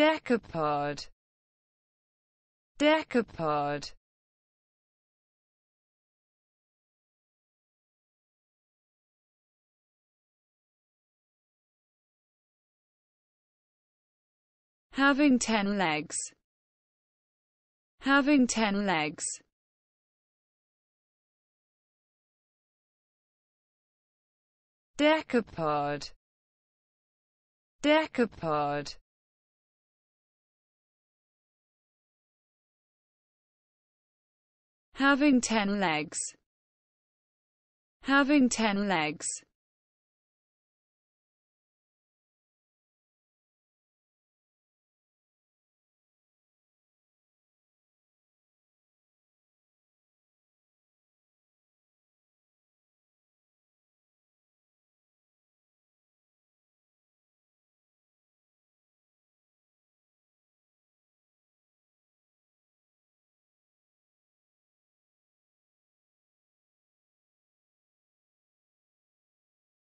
Decapod. Decapod. Having ten legs. Having ten legs. Decapod. Decapod. having 10 legs, having 10 legs.